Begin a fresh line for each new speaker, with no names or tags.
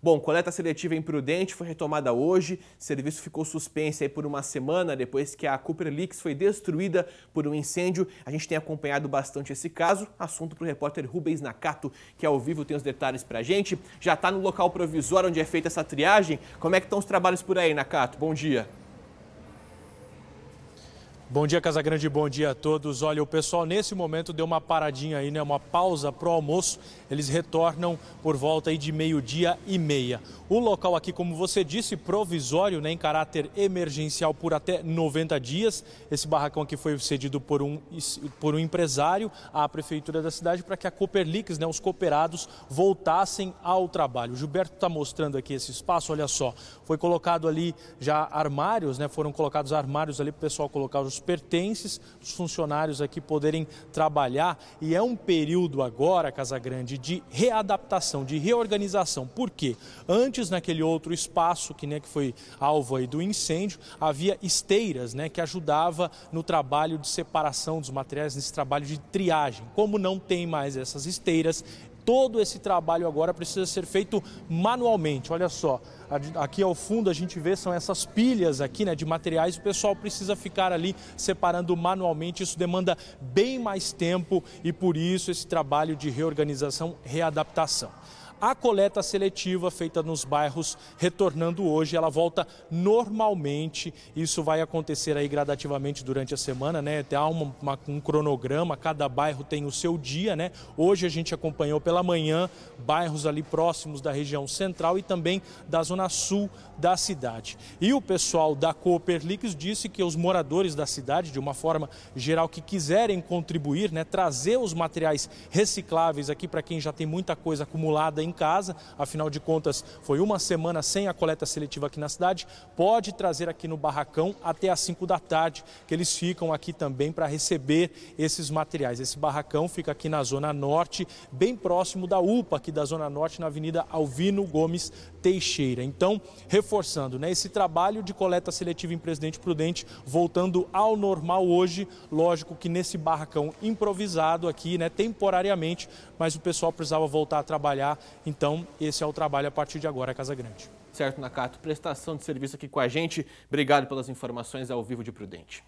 Bom, coleta seletiva é imprudente foi retomada hoje. O serviço ficou suspenso por uma semana depois que a Cooper Leaks foi destruída por um incêndio. A gente tem acompanhado bastante esse caso. Assunto para o repórter Rubens Nakato, que ao vivo tem os detalhes para a gente. Já está no local provisório onde é feita essa triagem. Como é que estão os trabalhos por aí, Nakato? Bom dia.
Bom dia, Casagrande, bom dia a todos. Olha, o pessoal nesse momento deu uma paradinha aí, né? Uma pausa pro almoço. Eles retornam por volta aí de meio-dia e meia. O local aqui, como você disse, provisório, né? Em caráter emergencial por até 90 dias. Esse barracão aqui foi cedido por um, por um empresário à prefeitura da cidade para que a Cooperlix, né? Os cooperados voltassem ao trabalho. O Gilberto está mostrando aqui esse espaço, olha só. Foi colocado ali já armários, né? Foram colocados armários ali para o pessoal colocar os os pertences dos funcionários aqui poderem trabalhar. E é um período agora, Casa Grande, de readaptação, de reorganização. Por quê? Antes, naquele outro espaço que, né, que foi alvo aí do incêndio, havia esteiras né, que ajudava no trabalho de separação dos materiais, nesse trabalho de triagem. Como não tem mais essas esteiras, todo esse trabalho agora precisa ser feito manualmente. Olha só, aqui ao fundo a gente vê são essas pilhas aqui, né, de materiais. O pessoal precisa ficar ali separando manualmente. Isso demanda bem mais tempo e por isso esse trabalho de reorganização, readaptação. A coleta seletiva feita nos bairros retornando hoje, ela volta normalmente. Isso vai acontecer aí gradativamente durante a semana, né? Tem uma, uma, um cronograma, cada bairro tem o seu dia, né? Hoje a gente acompanhou pela manhã bairros ali próximos da região central e também da zona sul da cidade. E o pessoal da Cooperlix disse que os moradores da cidade, de uma forma geral, que quiserem contribuir, né? Trazer os materiais recicláveis aqui para quem já tem muita coisa acumulada em em casa, afinal de contas foi uma semana sem a coleta seletiva aqui na cidade, pode trazer aqui no barracão até às 5 da tarde, que eles ficam aqui também para receber esses materiais. Esse barracão fica aqui na Zona Norte, bem próximo da UPA, aqui da Zona Norte, na Avenida Alvino Gomes Teixeira. Então, reforçando, né, esse trabalho de coleta seletiva em Presidente Prudente voltando ao normal hoje, lógico que nesse barracão improvisado aqui, né, temporariamente, mas o pessoal precisava voltar a trabalhar então, esse é o trabalho a partir de agora, Casa Grande. Certo, Nakato. Prestação de serviço aqui com a gente. Obrigado pelas informações ao
vivo de Prudente.